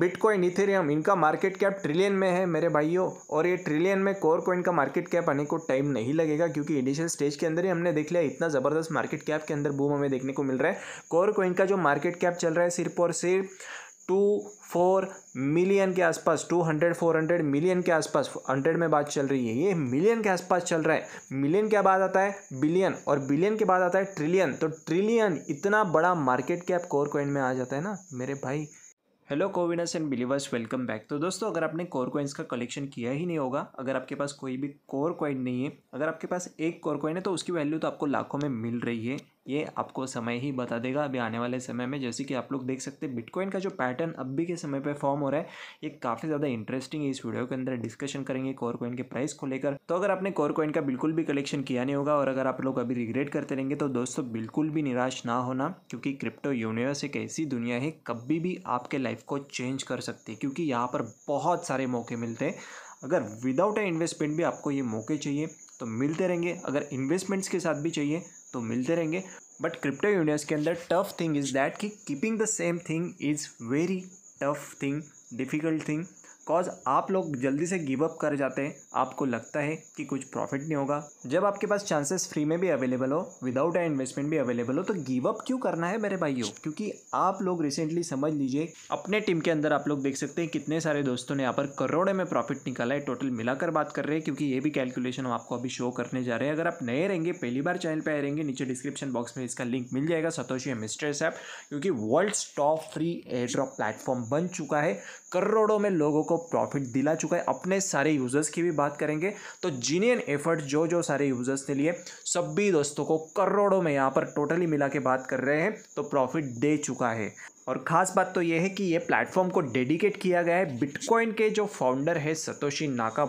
bitcoin Ethereum इनका market cap trillion में है मेरे भाइयों और ये ट्रिलियन में कोर कॉइन का मार्केट कैप आने को टाइम नहीं लगेगा क्योंकि इनिशियल स्टेज के अंदर ही हमने देख लिया इतना ज़बरदस्त मार्केट कैप के अंदर बूम हमें देखने को मिल रहा है कोर कॉइन का जो मार्केट कैप चल रहा है सिर्फ और सिर्फ टू फोर मिलियन के आसपास two hundred four hundred million के आसपास हंड्रेड में बात चल रही है ये मिलियन के आसपास चल रहा है मिलियन के बाद आता है बिलियन और बिलियन के बाद आता है ट्रिलियन तो ट्रिलियन इतना बड़ा मार्केट कैप कोर कॉइन में आ जाता है ना मेरे भाई हेलो कोविनस एंड बिलीवर्स वेलकम बैक तो दोस्तों अगर आपने कोर कोइंस का कलेक्शन किया ही नहीं होगा अगर आपके पास कोई भी कोर कॉइन नहीं है अगर आपके पास एक कोर कॉइन है तो उसकी वैल्यू तो आपको लाखों में मिल रही है ये आपको समय ही बता देगा अभी आने वाले समय में जैसे कि आप लोग देख सकते हैं बिटकॉइन का जो पैटर्न अभी के समय पे फॉर्म हो रहा है ये काफ़ी ज़्यादा इंटरेस्टिंग है इस वीडियो के अंदर डिस्कशन करेंगे कोर कॉइन के प्राइस को लेकर तो अगर आपने कोर कॉइन का बिल्कुल भी कलेक्शन किया नहीं होगा और अगर आप लोग अभी रिग्रेट करते रहेंगे तो दोस्तों बिल्कुल भी निराश ना होना क्योंकि क्रिप्टो यूनिवर्स एक ऐसी दुनिया है कभी भी आपके लाइफ को चेंज कर सकती है क्योंकि यहाँ पर बहुत सारे मौके मिलते हैं अगर विदाउट ए इन्वेस्टमेंट भी आपको ये मौके चाहिए तो मिलते रहेंगे अगर इन्वेस्टमेंट्स के साथ भी चाहिए तो मिलते रहेंगे बट क्रिप्टो यूनिवर्स के अंदर टफ थिंग इज़ दैट कि keeping the same thing is very tough thing difficult thing cause आप लोग जल्दी से गिव अप कर जाते हैं आपको लगता है कि कुछ प्रॉफिट नहीं होगा जब आपके पास चांसेस फ्री में भी अवेलेबल हो विदाउट ए इन्वेस्टमेंट भी अवेलेबल हो तो गिव अप क्यों करना है मेरे भाइयों क्योंकि आप लोग रिसेंटली समझ लीजिए अपने टीम के अंदर आप लोग देख सकते हैं कितने सारे दोस्तों ने यहाँ पर करोड़ों में प्रॉफिट निकाला है टोटल मिलाकर बात कर रहे हैं क्योंकि ये भी कैलकुलेशन हम आपको अभी शो करने जा रहे हैं अगर आप नए रहेंगे पहली बार चैनल पर आए रहेंगे नीचे डिस्क्रिप्शन बॉक्स में इसका लिंक मिल जाएगा सतोशी मिस्ट्रेस ऐप क्योंकि world top free airdrop platform बन चुका है करोड़ों में लोगों को प्रॉफिट दिला चुका है अपने सारे यूज़र्स की भी बात करेंगे तो जीनियन एफर्ट जो जो सारे यूज़र्स ने लिए सभी दोस्तों को करोड़ों में यहाँ पर टोटली मिला के बात कर रहे हैं तो प्रॉफिट दे चुका है और ख़ास बात तो यह है कि ये प्लेटफॉर्म को डेडिकेट किया गया है बिटकॉइन के जो फाउंडर है सतोशी नाका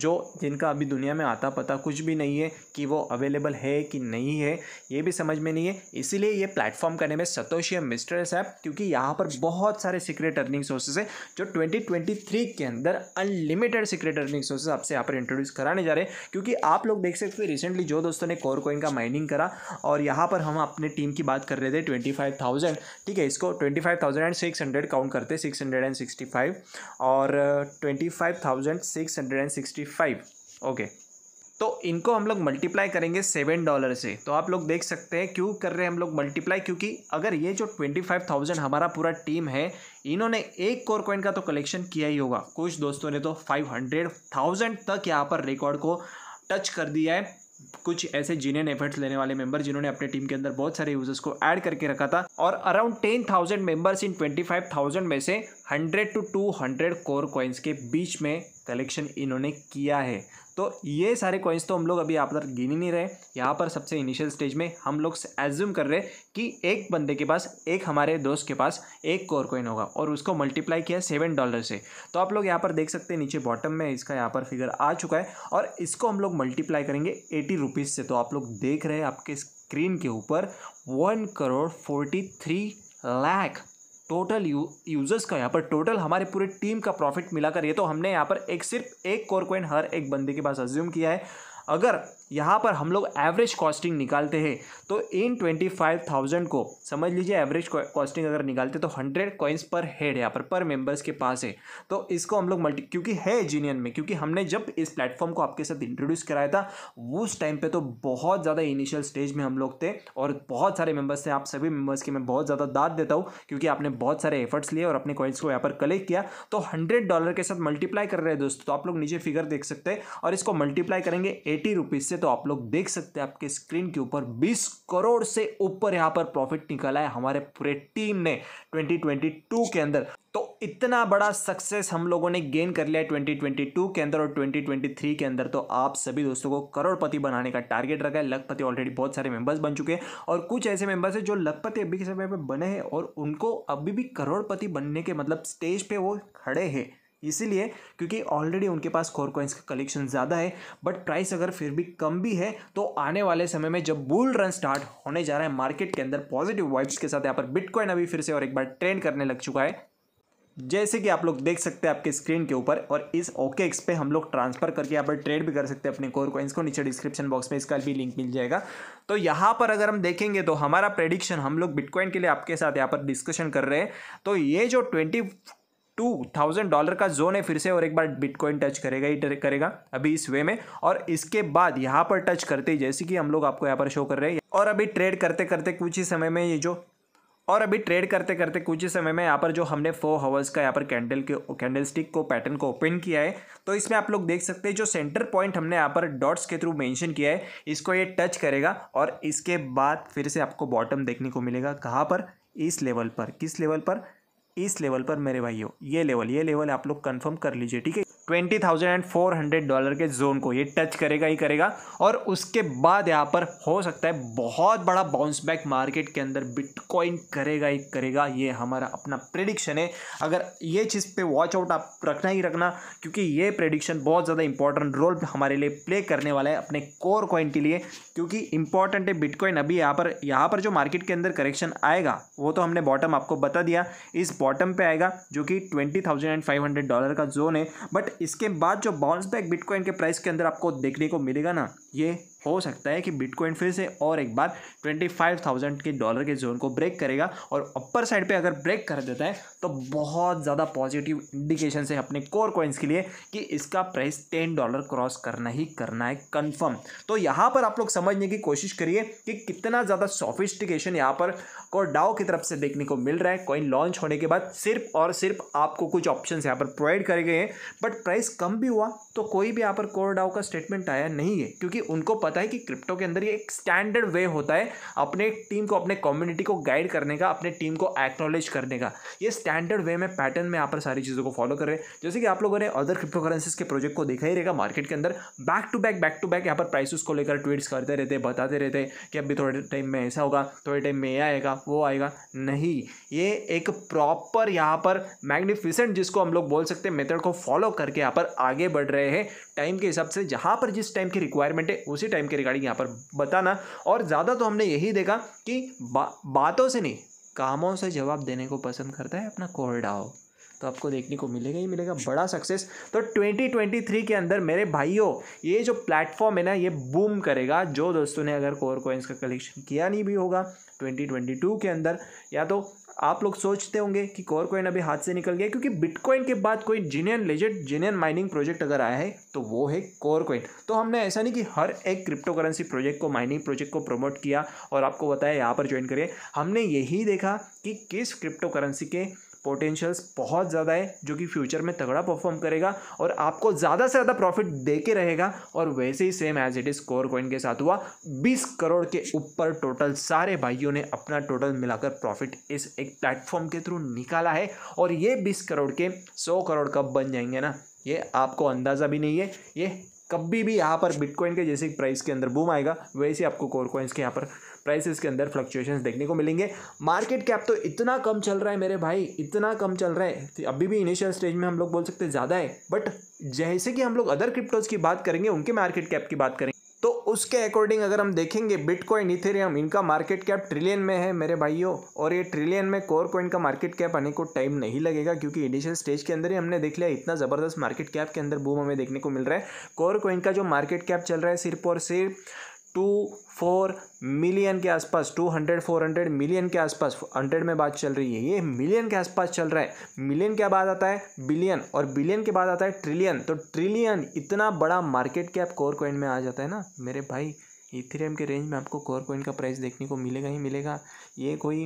जो जिनका अभी दुनिया में आता पता कुछ भी नहीं है कि वो अवेलेबल है कि नहीं है ये भी समझ में नहीं है इसीलिए ये प्लेटफॉर्म में सतोशी है सतोशिया मिस्टर्स ऐप क्योंकि यहाँ पर बहुत सारे सीक्रेट अर्निंग सोर्सेज है जो 2023 के अंदर अनलिमिटेड सीक्रेट अर्निंग सोर्सेज आपसे यहाँ पर इंट्रोड्यूस कराने जा रहे हैं क्योंकि आप लोग देख सकते हो रिसेंटली जो दोस्तों ने कोर कोइन का माइनिंग करा और यहाँ पर हम अपने टीम की बात कर रहे थे ट्वेंटी फाइव थाउजेंड ठीक है इसको twenty five thousand and six hundred count करते six hundred and sixty five और twenty five thousand six hundred and sixty five okay तो इनको हम लोग मल्टीप्लाई करेंगे सेवन डॉलर से तो आप लोग देख सकते हैं क्यों कर रहे हैं हम लोग मल्टीप्लाई क्योंकि अगर ये जो ट्वेंटी फाइव थाउजेंड हमारा पूरा टीम है इन्होंने एक कोर कॉइन का तो कलेक्शन किया ही होगा कुछ दोस्तों ने तो फाइव हंड्रेड थाउजेंड तक यहाँ पर रिकॉर्ड को टच कर दिया है कुछ ऐसे जीनियन एफर्ट्स लेने वाले मेंबर जिन्होंने अपने टीम के अंदर बहुत सारे यूजर्स को ऐड करके रखा था और अराउंड टेन थाउजेंड मेंबर्स इन ट्वेंटी फाइव थाउजेंड में से hundred two two hundred core coins के बीच में कलेक्शन इन्होंने किया है तो ये सारे कॉइन्स तो हम लोग अभी यहाँ पर गिन ही नहीं रहे यहाँ पर सबसे इनिशियल स्टेज में हम लोग एज्यूम कर रहे कि एक बंदे के पास एक हमारे दोस्त के पास एक कोर कॉइन होगा और उसको मल्टीप्लाई किया सेवन डॉलर से तो आप लोग यहाँ पर देख सकते हैं नीचे बॉटम में इसका यहाँ पर फिगर आ चुका है और इसको हम लोग मल्टीप्लाई करेंगे एटी रुपीज़ से तो आप लोग देख रहे हैं आपके स्क्रीन के ऊपर one crore forty three lakh total you users का यहाँ पर टोटल हमारे पूरे टीम का प्रॉफिट मिलाकर ये तो हमने यहाँ पर एक सिर्फ एक कोर कोइन हर एक बंदे के पास अज्यूम किया है अगर यहाँ पर हम लोग एवरेज कॉस्टिंग निकालते हैं तो इन ट्वेंटी फाइव थाउजेंड को समझ लीजिए एवरेज कॉस्टिंग अगर निकालते तो हंड्रेड कॉइन्स पर हेड यहाँ पर पर मेंबर्स के पास है तो इसको हम लोग मल्टी क्योंकि है जीनियन में क्योंकि हमने जब इस प्लेटफॉर्म को आपके साथ इंट्रोड्यूस कराया था उस टाइम पर तो बहुत ज़्यादा इनिशियल स्टेज में हम लोग थे और बहुत सारे मेम्बर्स थे आप सभी मेम्बर्स के मैं बहुत ज़्यादा दाद देता हूँ क्योंकि आपने बहुत सारे एफर्ट्स लिए और अपने कॉइन्स को यहाँ पर कलेक्ट किया तो हंड्रेड डॉलर के साथ मल्टीप्लाई कर रहे हैं दोस्तों तो आप लोग नीचे फिगर देख सकते हैं और इसको मल्टीप्लाई करेंगे एटी रुपीज़ से से तो आप लोग देख सकते हैं आपके स्क्रीन के ऊपर 20 करोड़ से ऊपर यहाँ पर प्रॉफिट निकाला है हमारे पूरे टीम ने 2022 के अंदर तो इतना बड़ा सक्सेस हम लोगों ने गेन कर लिया है 2022 के अंदर और 2023 के अंदर तो आप सभी दोस्तों को करोड़पति बनाने का टारगेट रखा है लखपति ऑलरेडी बहुत सारे मेंबर्स बन चुके हैं और कुछ ऐसे मेंबर्स हैं जो लखपति अभी के समय में बने हैं और उनको अभी भी करोड़पति बनने के मतलब स्टेज पर वो खड़े हैं इसीलिए क्योंकि ऑलरेडी उनके पास कोर कॉइन्स का कलेक्शन ज़्यादा है बट प्राइस अगर फिर भी कम भी है तो आने वाले समय में जब बुल रन स्टार्ट होने जा रहा है मार्केट के अंदर पॉजिटिव वाइब्स के साथ यहाँ पर बिटकॉइन अभी फिर से और एक बार ट्रेंड करने लग चुका है जैसे कि आप लोग देख सकते हैं आपके स्क्रीन के ऊपर और इस ओके एक्स पे हम लोग ट्रांसफर करके यहाँ पर ट्रेड भी कर सकते हैं अपने कोर कॉइन्स को नीचे डिस्क्रिप्शन बॉक्स में इसका भी लिंक मिल जाएगा तो यहाँ पर अगर हम देखेंगे तो हमारा प्रेडिक्शन हम लोग बिटकॉइन के लिए आपके साथ यहाँ पर डिस्कशन कर रहे हैं तो ये जो ट्वेंटी टू थाउजेंड डॉलर का जोन है फिर से और एक बार बिटकॉइन टच करेगा ही करेगा अभी इस वे में और इसके बाद यहाँ पर टच करते ही जैसे कि हम लोग आपको यहाँ पर शो कर रहे हैं और अभी ट्रेड करते करते कुछ ही समय में ये जो और अभी ट्रेड करते करते कुछ ही समय में यहाँ पर जो हमने फोर हावर्स का यहाँ पर कैंडल के कैंडल स्टिक को पैटर्न को ओपन किया है तो इसमें आप लोग देख सकते हैं जो सेंटर पॉइंट हमने यहाँ पर डॉट्स के थ्रू मेंशन किया है इसको ये टच करेगा और इसके बाद फिर से आपको बॉटम देखने को मिलेगा कहाँ पर इस लेवल पर किस लेवल पर इस लेवल पर मेरे भाइयों ये लेवल ये लेवल आप लोग कंफर्म कर लीजिए ठीक है twenty thousand and four hundred dollar के जोन को ये टच करेगा ही करेगा और उसके बाद यहाँ पर हो सकता है बहुत बड़ा बाउंस बैक मार्केट के अंदर बिटकॉइन करेगा ही करेगा ये हमारा अपना प्रेडिक्शन है अगर ये चीज़ पे वॉच आउट आप रखना ही रखना क्योंकि ये प्रेडिक्शन बहुत ज़्यादा इंपॉर्टेंट रोल हमारे लिए प्ले करने वाला है अपने कोर कॉइन के लिए क्योंकि इंपॉर्टेंट है बिटकॉइन अभी यहाँ पर यहाँ पर जो मार्केट के अंदर करेक्शन आएगा वो तो हमने बॉटम आपको बता दिया इस बॉटम पे आएगा जो कि twenty thousand and five hundred dollar का जोन है बट इसके बाद जो बाउंस बैक बिटकॉइन के प्राइस के अंदर आपको देखने को मिलेगा ना ये हो सकता है कि बिटकॉइन फिर से और एक बार ट्वेंटी फाइव थाउजेंड के डॉलर के जोन को ब्रेक करेगा और अपर साइड पे अगर ब्रेक कर देता है तो बहुत ज़्यादा पॉजिटिव इंडिकेशन है अपने कोर कॉइन्स के लिए कि इसका प्राइस टेन डॉलर क्रॉस करना ही करना है कन्फर्म तो यहाँ पर आप लोग समझने की कोशिश करिए कि कितना ज़्यादा सोफिस्टिकेशन यहाँ पर और डाओ की तरफ से देखने को मिल रहा है कॉइन लॉन्च होने के बाद सिर्फ और सिर्फ आपको कुछ ऑप्शन यहाँ पर प्रोवाइड करे गए हैं बट प्राइस कम भी हुआ तो कोई भी यहाँ पर कोर डाओ का स्टेटमेंट आया नहीं है क्योंकि उनको पता पता है कि क्रिप्टो के अंदर ये एक स्टैंडर्ड वे होता है अपने टीम को अपने कम्युनिटी को गाइड करने का अपने टीम को एक्नोलेज करने का ये स्टैंडर्ड वे में पैटर्न में यहाँ पर सारी चीज़ों को फॉलो कर रहे हैं जैसे कि आप लोगों ने अदर क्रिप्टो करेंसीज के प्रोजेक्ट को देखा ही रहेगा मार्केट के अंदर back to back back to back यहाँ पर प्राइसेस को लेकर ट्वीट्स करते रहते बताते रहते कि अभी थोड़े टाइम में ऐसा होगा थोड़े टाइम में ये आएगा वो आएगा नहीं ये एक प्रॉपर यहाँ पर मैग्निफिसेंट जिसको हम लोग बोल सकते हैं मेथड को फॉलो करके यहाँ पर आगे बढ़ रहे हैं टाइम के हिसाब से जहाँ पर जिस टाइम की रिक्वायरमेंट है उसी टाइम के रिगार्डिंग यहाँ पर बताना और ज़्यादा तो हमने यही देखा कि बा, बातों से नहीं कामों से जवाब देने को पसंद करता है अपना कोरडाओ तो आपको देखने को मिलेगा ही मिलेगा बड़ा सक्सेस तो 2023 के अंदर मेरे भाइयों ये जो प्लेटफॉर्म है ना ये बूम करेगा जो दोस्तों ने अगर कोर कोइंस का कलेक्शन किया नहीं भी होगा 2022 के अंदर या तो आप लोग सोचते होंगे कि कोर कॉइन अभी हाथ से निकल गया क्योंकि बिटकॉइन के बाद कोई genuine legit genuine mining project अगर आया है तो वो है कोर कॉइन तो हमने ऐसा नहीं कि हर एक क्रिप्टो करेंसी प्रोजेक्ट को माइनिंग प्रोजेक्ट को प्रमोट किया और आपको बताया यहाँ पर ज्वाइन करिए हमने यही देखा कि किस क्रिप्टो करेंसी के पोटेंशियल्स बहुत ज़्यादा है जो कि फ्यूचर में तगड़ा परफॉर्म करेगा और आपको ज़्यादा से ज़्यादा प्रॉफिट दे के रहेगा और वैसे ही same as it is core coin के साथ हुआ बीस करोड़ के ऊपर टोटल सारे भाइयों ने अपना टोटल मिलाकर प्रॉफिट इस एक प्लेटफॉर्म के थ्रू निकाला है और ये बीस करोड़ के सौ करोड़ कब बन जाएंगे ना ये आपको अंदाज़ा भी नहीं है ये कभी भी यहाँ पर बिटकॉइन के जैसे प्राइस के अंदर बूम आएगा वैसे आपको कोर कॉइन्स के यहाँ पर प्राइसेस के अंदर फ्लक्चुएशंस देखने को मिलेंगे मार्केट कैप तो इतना कम चल रहा है मेरे भाई इतना कम चल रहा है तो अभी भी इनिशियल स्टेज में हम लोग बोल सकते हैं ज़्यादा है बट जैसे कि हम लोग अदर क्रिप्टोज़ की बात करेंगे उनके मार्केट कैप की बात करेंगे उसके अकॉर्डिंग अगर हम देखेंगे बिटकॉइन इथेरियम इनका मार्केट कैप ट्रिलियन में है मेरे भाइयों और ये ट्रिलियन में कोर कॉइन का मार्केट कैप आने को टाइम नहीं लगेगा क्योंकि इनिशियल स्टेज के अंदर ही हमने देख लिया इतना ज़बरदस्त मार्केट कैप के अंदर बूम हमें देखने को मिल रहा है कोर कॉइन का जो मार्केट कैप चल रहा है सिर्फ और सिर्फ टू फोर मिलियन के आसपास two hundred four hundred million के आसपास हंड्रेड में बात चल रही है ये मिलियन के आसपास चल रहा है मिलियन के बाद आता है बिलियन और बिलियन के बाद आता है ट्रिलियन तो ट्रिलियन इतना बड़ा मार्केट कैप कोर कॉइन में आ जाता है ना मेरे भाई इथेरियम के रेंज में आपको कोर कोइन का प्राइस देखने को मिलेगा ही मिलेगा ये कोई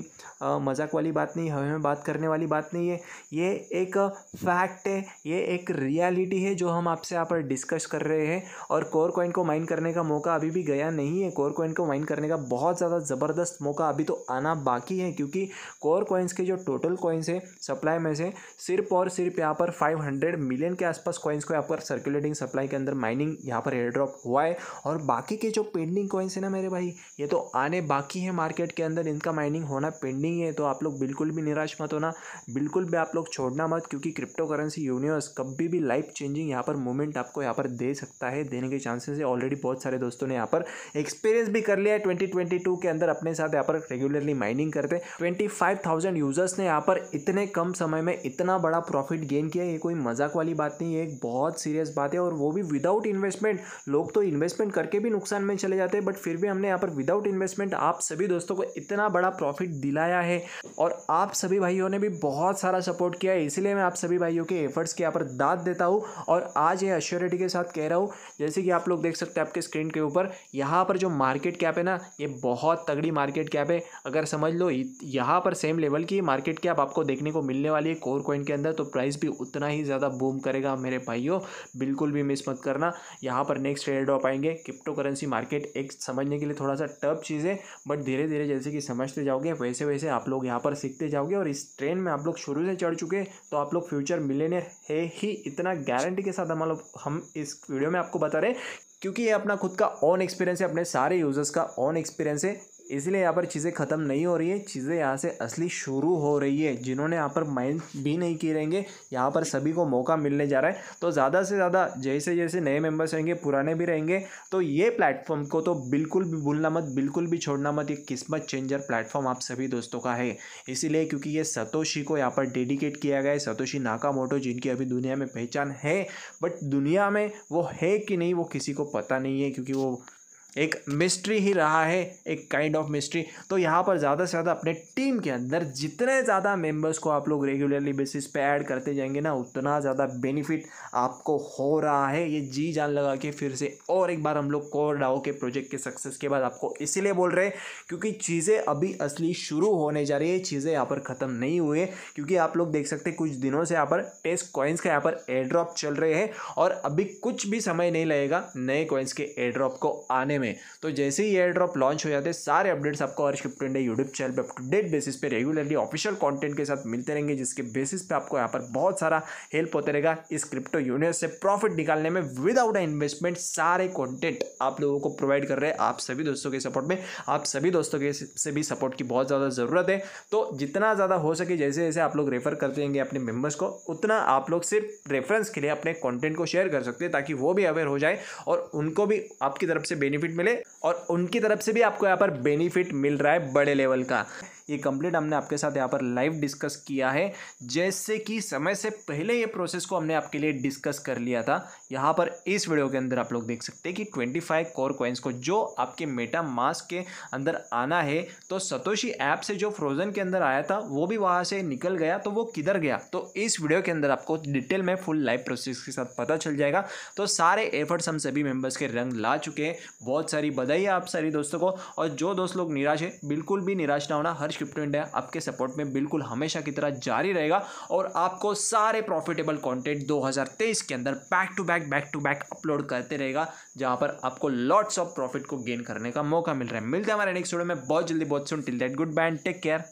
मजाक वाली बात नहीं हमें में बात करने वाली बात नहीं है ये एक फैक्ट है ये एक रियलिटी है जो हम आपसे यहाँ पर डिस्कस कर रहे हैं और कोर कॉइन को माइन करने का मौका अभी भी गया नहीं है कोर कॉइन को माइन करने का बहुत ज़्यादा ज़बरदस्त मौका अभी तो आना बाकी है क्योंकि कोर कॉइन्स के जो टोटल कॉइन्स है सप्लाई में से सिर्फ और सिर्फ यहाँ पर फाइव मिलियन के आसपास कॉइन्स को यहाँ पर सर्कुलेटिंग सप्लाई के अंदर माइनिंग यहाँ पर एयर ड्रॉप हुआ है और बाकी के जो पेंडिंग पेंडिंग कॉइन्स है ना मेरे भाई ये तो आने बाकी है मार्केट के अंदर इनका माइनिंग होना पेंडिंग है तो आप लोग बिल्कुल भी निराश मत होना बिल्कुल भी आप लोग छोड़ना मत क्योंकि क्रिप्टो करेंसी यूनिवर्स कभी भी लाइफ चेंजिंग यहाँ पर मूवमेंट आपको यहाँ पर दे सकता है देने के चांसेस है ऑलरेडी बहुत सारे दोस्तों ने यहाँ पर एक्सपीरियंस भी कर लिया है ट्वेंटी के अंदर अपने साथ यहाँ पर रेगुलरली माइनिंग करते ट्वेंटी यूजर्स ने यहाँ पर इतने कम समय में इतना बड़ा प्रॉफिट गेन किया ये कोई मजाक वाली बात नहीं है एक बहुत सीरियस बात है और वो भी विदाउट इन्वेस्टमेंट लोग तो इन्वेस्टमेंट करके भी नुकसान में चले जाते हैं बट फिर भी हमने यहाँ पर विदाउट इन्वेस्टमेंट आप सभी दोस्तों को इतना बड़ा प्रॉफिट दिलाया है और आप सभी भाइयों ने भी बहुत सारा सपोर्ट किया है इसीलिए मैं आप सभी भाइयों के एफर्ट्स के यहाँ पर दाद देता हूँ और आज ये अश्योरिटी के साथ कह रहा हूँ जैसे कि आप लोग देख सकते हैं आपके स्क्रीन के ऊपर यहाँ पर जो मार्केट कैप है ना ये बहुत तगड़ी मार्केट कैप है अगर समझ लो यहाँ पर सेम लेवल की मार्केट कैप आपको देखने को मिलने वाली है कोर कॉइन के अंदर तो प्राइस भी उतना ही ज़्यादा बूम करेगा मेरे भाइयों बिल्कुल भी मिस मत करना यहाँ पर नेक्स्ट एयर ड्रॉप आएंगे क्रिप्टो करेंसी मार्केट एक समझने के लिए थोड़ा सा टफ चीज़ है बट धीरे धीरे जैसे कि समझते जाओगे वैसे वैसे आप लोग यहाँ पर सीखते जाओगे और इस ट्रेन में आप लोग शुरू से चढ़ चुके तो आप लोग फ्यूचर मिलेनियर है ही इतना गारंटी के साथ हम लोग हम इस वीडियो में आपको बता रहे क्योंकि ये अपना खुद का ऑन एक्सपीरियंस है अपने सारे यूज़र्स का ऑन एक्सपीरियंस है इसलिए यहाँ पर चीज़ें ख़त्म नहीं हो रही है चीज़ें यहाँ से असली शुरू हो रही है जिन्होंने यहाँ पर माइंड भी नहीं किए रहेंगे यहाँ पर सभी को मौका मिलने जा रहा है तो ज़्यादा से ज़्यादा जैसे जैसे नए मेम्बर्स रहेंगे पुराने भी रहेंगे तो ये प्लेटफॉर्म को तो बिल्कुल भी भूलना मत बिल्कुल भी छोड़ना मत ये किस्मत चेंजर प्लेटफॉर्म आप सभी दोस्तों का है इसीलिए क्योंकि ये सतोशी को यहाँ पर डेडिकेट किया गया है सतोशी नाकामोटो जिनकी अभी दुनिया में पहचान है बट दुनिया में वो है कि नहीं वो किसी को पता नहीं है क्योंकि वो एक मिस्ट्री ही रहा है एक काइंड ऑफ मिस्ट्री तो यहाँ पर ज़्यादा से ज़्यादा अपने टीम के अंदर जितने ज़्यादा मेंबर्स को आप लोग रेगुलरली बेसिस पे ऐड करते जाएंगे ना उतना ज़्यादा बेनिफिट आपको हो रहा है ये जी जान लगा के फिर से और एक बार हम लोग कोर डाओ के प्रोजेक्ट के सक्सेस के बाद आपको इसीलिए बोल रहे हैं क्योंकि चीज़ें अभी असली शुरू होने जा रही है चीज़ें यहाँ पर ख़त्म नहीं हुई है क्योंकि आप लोग देख सकते कुछ दिनों से यहाँ पर टेस्ट कॉइन्स का यहाँ पर एयर ड्रॉप चल रहे हैं और अभी कुछ भी समय नहीं लगेगा नए कॉइन्स के एयर ड्रॉप को आने में तो जैसे ही एयर ड्रॉप लॉन्च हो जाते हैं सारे अपडेट्स आपको हर क्रिप्टन इंडिया यूट्यूब चैनल पर अपडेट बेसिस पे रेगुलरली ऑफिशियल कॉन्टेंट के साथ मिलते रहेंगे जिसके बेसिस पे आपको यहाँ पर बहुत सारा हेल्प होता रहेगा इस क्रिप्टो यूनिवर्स से प्रॉफिट निकालने में विदाउट इन्वेस्टमेंट सारे कॉन्टेंट आप लोगों को प्रोवाइड कर रहे हैं आप सभी दोस्तों के सपोर्ट में आप सभी दोस्तों के से भी सपोर्ट की बहुत ज़्यादा ज़रूरत है तो जितना ज़्यादा हो सके जैसे जैसे आप लोग रेफर करते रहेंगे अपने मेम्बर्स को उतना आप लोग सिर्फ रेफरेंस के लिए अपने कॉन्टेंट को शेयर कर सकते हैं ताकि वो भी अवेयर हो जाए और उनको भी आपकी तरफ से बेनिफिट बेनिफिट मिले और उनकी तरफ से भी आपको यहाँ पर बेनिफिट मिल रहा है बड़े लेवल का ये कंप्लीट हमने आपके साथ यहाँ पर लाइव डिस्कस किया है जैसे कि समय से पहले ये प्रोसेस को हमने आपके लिए डिस्कस कर लिया था यहाँ पर इस वीडियो के अंदर आप लोग देख सकते हैं कि ट्वेंटी फाइव कोर कॉइन्स को जो आपके मेटा मास्क के अंदर आना है तो सतोशी ऐप से जो फ्रोजन के अंदर आया था वो भी वहाँ से निकल गया तो वो किधर गया तो इस वीडियो के अंदर आपको डिटेल में फुल लाइव प्रोसेस के साथ पता चल जाएगा तो सारे एफर्ट्स हम सभी मेम्बर्स के रंग ला चुके हैं बहुत बहुत सारी बधाई है आप सारी दोस्तों को और जो दोस्त लोग निराश है बिल्कुल भी निराश ना होना हर क्रिप्टो इंडिया आपके सपोर्ट में बिल्कुल हमेशा की तरह जारी रहेगा और आपको सारे प्रॉफिटेबल कॉन्टेंट दो के अंदर back to back back to back upload करते रहेगा जहाँ पर आपको लॉट्स ऑफ प्रॉफिट को गेन करने का मौका मिल रहा है मिलते हैं हमारे नेक्स्ट वीडियो में बहुत जल्दी बहुत soon till that goodbye take care